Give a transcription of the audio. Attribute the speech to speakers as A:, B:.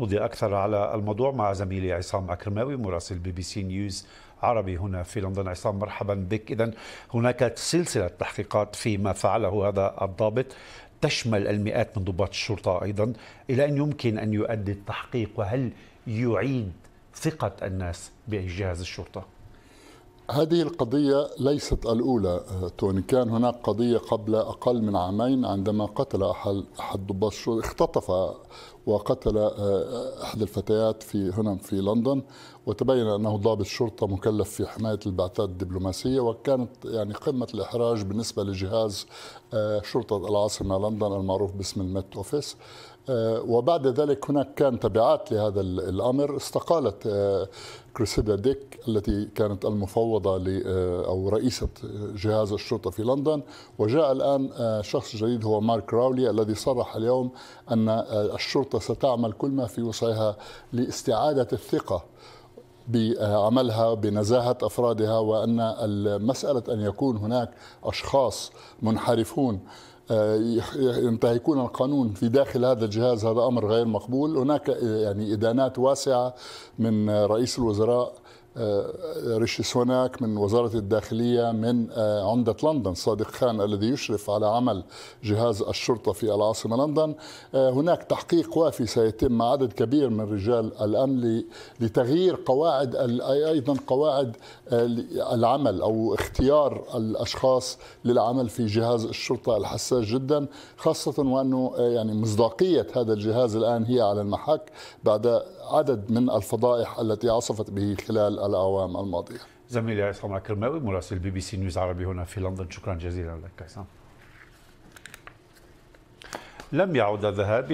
A: نضي أكثر على الموضوع مع زميلي عصام أكرماوي مراسل بي بي سي نيوز عربي هنا في لندن عصام مرحبا بك إذا هناك سلسلة تحقيقات فيما فعله هذا الضابط تشمل المئات من ضباط الشرطة أيضا إلى أن يمكن أن يؤدي التحقيق وهل يعيد ثقة الناس بجهاز الشرطة؟
B: هذه القضية ليست الأولى آه، توني كان هناك قضية قبل أقل من عامين عندما قتل أحد ضباط الشرطة اختطف وقتل آه، آه، إحدى الفتيات في هنا في لندن وتبين انه ضابط شرطه مكلف في حمايه البعثات الدبلوماسيه وكانت يعني قمه الاحراج بالنسبه لجهاز آه، شرطه العاصمه لندن المعروف باسم المت اوفيس آه، وبعد ذلك هناك كان تبعات لهذا الامر استقالت آه، كريسيدا ديك التي كانت المفوضة أو رئيسة جهاز الشرطة في لندن وجاء الآن شخص جديد هو مارك راولي الذي صرح اليوم أن الشرطة ستعمل كل ما في وسعها لاستعادة الثقة بعملها بنزاهة أفرادها وأن مسألة أن يكون هناك أشخاص منحرفون آه، ينتهكون القانون في داخل هذا الجهاز هذا امر غير مقبول هناك آه، يعني ادانات واسعه من رئيس الوزراء آه، ريشي سوناك من وزارة الداخلية من آه، عمدة لندن صادق خان الذي يشرف على عمل جهاز الشرطة في العاصمة لندن آه، هناك تحقيق وافي سيتم مع عدد كبير من رجال الأمن لتغيير قواعد أيضا قواعد العمل أو اختيار الأشخاص للعمل في جهاز الشرطة الحساس جدا خاصة وأنه يعني مصداقية هذا الجهاز الآن هي على المحك بعد عدد من الفضائح التي عصفت به خلال الأعوام الماضية
A: زميلي عصام الكرماوي مراسل بي بي سي نيوز عربي هنا في لندن شكرا جزيلا لك عصام لم يعد الذهاب